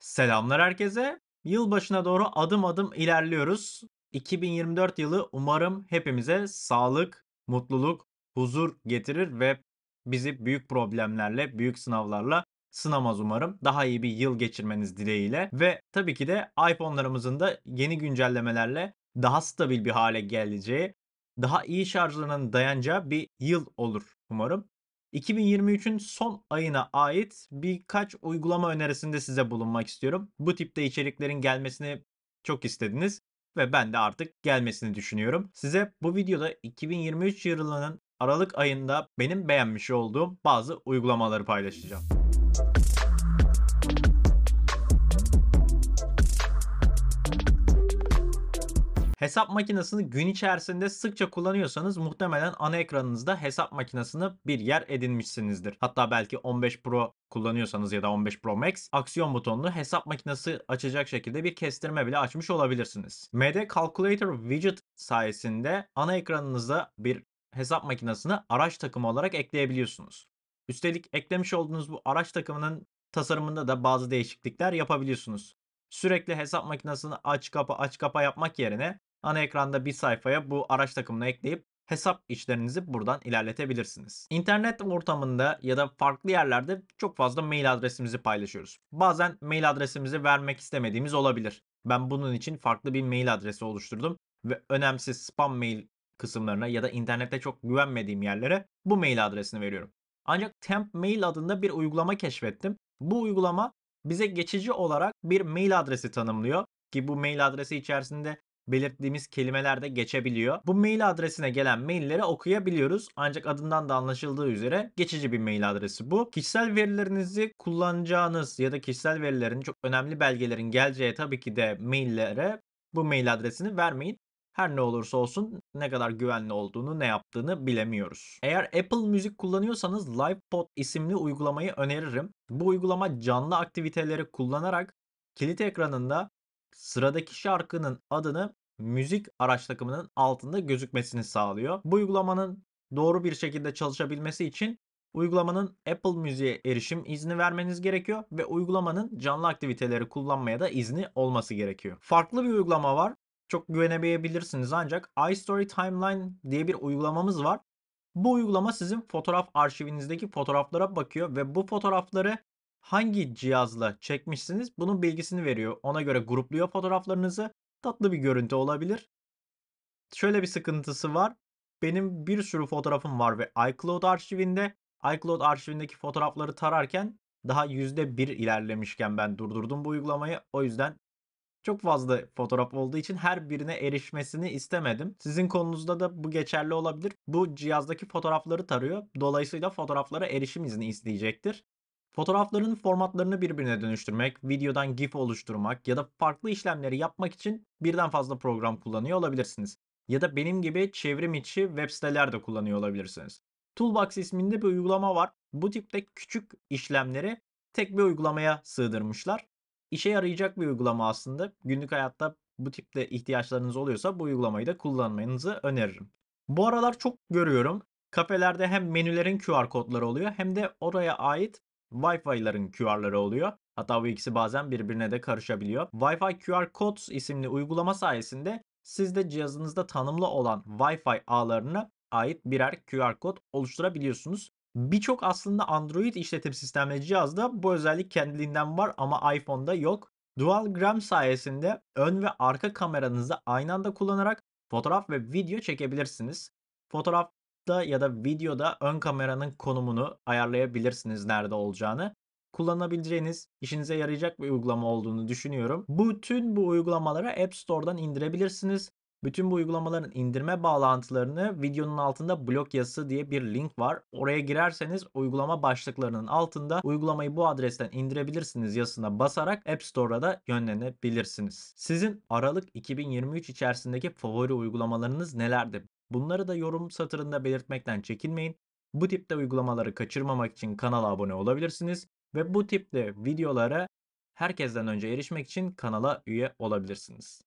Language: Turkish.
Selamlar herkese. Yılbaşına doğru adım adım ilerliyoruz. 2024 yılı umarım hepimize sağlık, mutluluk, huzur getirir ve bizi büyük problemlerle, büyük sınavlarla sınamaz umarım. Daha iyi bir yıl geçirmeniz dileğiyle ve tabii ki de iPhone'larımızın da yeni güncellemelerle daha stabil bir hale geleceği, daha iyi şarjlarının dayanacağı bir yıl olur umarım. 2023'ün son ayına ait birkaç uygulama önerisinde size bulunmak istiyorum. Bu tipte içeriklerin gelmesini çok istediniz ve ben de artık gelmesini düşünüyorum. Size bu videoda 2023 yılının Aralık ayında benim beğenmiş olduğum bazı uygulamaları paylaşacağım. Hesap makinesini gün içerisinde sıkça kullanıyorsanız muhtemelen ana ekranınızda hesap makinesini bir yer edinmişsinizdir. Hatta belki 15 Pro kullanıyorsanız ya da 15 Pro Max aksiyon butonunu hesap makinesi açacak şekilde bir kestirme bile açmış olabilirsiniz. MD Calculator Widget sayesinde ana ekranınıza bir hesap makinesini araç takımı olarak ekleyebiliyorsunuz. Üstelik eklemiş olduğunuz bu araç takımının tasarımında da bazı değişiklikler yapabiliyorsunuz. Sürekli hesap makinesini aç kapa aç kapa yapmak yerine ana ekranda bir sayfaya bu araç takımını ekleyip hesap işlerinizi buradan ilerletebilirsiniz. İnternet ortamında ya da farklı yerlerde çok fazla mail adresimizi paylaşıyoruz. Bazen mail adresimizi vermek istemediğimiz olabilir. Ben bunun için farklı bir mail adresi oluşturdum ve önemsiz spam mail kısımlarına ya da internette çok güvenmediğim yerlere bu mail adresini veriyorum. Ancak Temp Mail adında bir uygulama keşfettim. Bu uygulama bize geçici olarak bir mail adresi tanımlıyor ki bu mail adresi içerisinde belirttiğimiz kelimelerde geçebiliyor. Bu mail adresine gelen mailleri okuyabiliyoruz. Ancak adından da anlaşıldığı üzere geçici bir mail adresi bu. Kişisel verilerinizi kullanacağınız ya da kişisel verilerin çok önemli belgelerin geleceği tabii ki de maillere bu mail adresini vermeyin her ne olursa olsun ne kadar güvenli olduğunu ne yaptığını bilemiyoruz. Eğer Apple Müzik kullanıyorsanız LivePod isimli uygulamayı öneririm. Bu uygulama canlı aktiviteleri kullanarak kilit ekranında sıradaki şarkının adını müzik araç takımının altında gözükmesini sağlıyor. Bu uygulamanın doğru bir şekilde çalışabilmesi için uygulamanın Apple Müziğe erişim izni vermeniz gerekiyor ve uygulamanın canlı aktiviteleri kullanmaya da izni olması gerekiyor. Farklı bir uygulama var. Çok güvenemeyebilirsiniz ancak iStory Timeline diye bir uygulamamız var. Bu uygulama sizin fotoğraf arşivinizdeki fotoğraflara bakıyor ve bu fotoğrafları hangi cihazla çekmişsiniz bunun bilgisini veriyor. Ona göre grupluyor fotoğraflarınızı tatlı bir görüntü olabilir. Şöyle bir sıkıntısı var. Benim bir sürü fotoğrafım var ve iCloud arşivinde iCloud arşivindeki fotoğrafları tararken daha %1 ilerlemişken ben durdurdum bu uygulamayı. O yüzden çok fazla fotoğraf olduğu için her birine erişmesini istemedim. Sizin konunuzda da bu geçerli olabilir. Bu cihazdaki fotoğrafları tarıyor. Dolayısıyla fotoğraflara erişim izni isteyecektir. Fotoğrafların formatlarını birbirine dönüştürmek, videodan GIF oluşturmak ya da farklı işlemleri yapmak için birden fazla program kullanıyor olabilirsiniz. Ya da benim gibi çevrim içi web siteler de kullanıyor olabilirsiniz. Toolbox isminde bir uygulama var. Bu tipte küçük işlemleri tek bir uygulamaya sığdırmışlar. İşe yarayacak bir uygulama aslında. Günlük hayatta bu tipte ihtiyaçlarınız oluyorsa bu uygulamayı da kullanmanızı öneririm. Bu aralar çok görüyorum. Kafelerde hem menülerin QR kodları oluyor hem de oraya ait Wi-Fi'ların QR'ları oluyor. Hatta bu ikisi bazen birbirine de karışabiliyor. Wi-Fi QR Codes isimli uygulama sayesinde siz de cihazınızda tanımlı olan Wi-Fi ağlarına ait birer QR kod oluşturabiliyorsunuz. Birçok aslında Android işletim sistemli cihazda bu özellik kendiliğinden var ama iPhone'da yok. Dual Gram sayesinde ön ve arka kameranızı aynı anda kullanarak fotoğraf ve video çekebilirsiniz. Fotoğraf kayıtta ya da videoda ön kameranın konumunu ayarlayabilirsiniz nerede olacağını. Kullanabileceğiniz, işinize yarayacak bir uygulama olduğunu düşünüyorum. Bütün bu uygulamalara App Store'dan indirebilirsiniz. Bütün bu uygulamaların indirme bağlantılarını videonun altında blog yazısı diye bir link var. Oraya girerseniz uygulama başlıklarının altında uygulamayı bu adresten indirebilirsiniz yazısına basarak App Store'a da yönlenebilirsiniz. Sizin Aralık 2023 içerisindeki favori uygulamalarınız nelerdi? Bunları da yorum satırında belirtmekten çekinmeyin. Bu tipte uygulamaları kaçırmamak için kanala abone olabilirsiniz ve bu tipte videolara herkesten önce erişmek için kanala üye olabilirsiniz.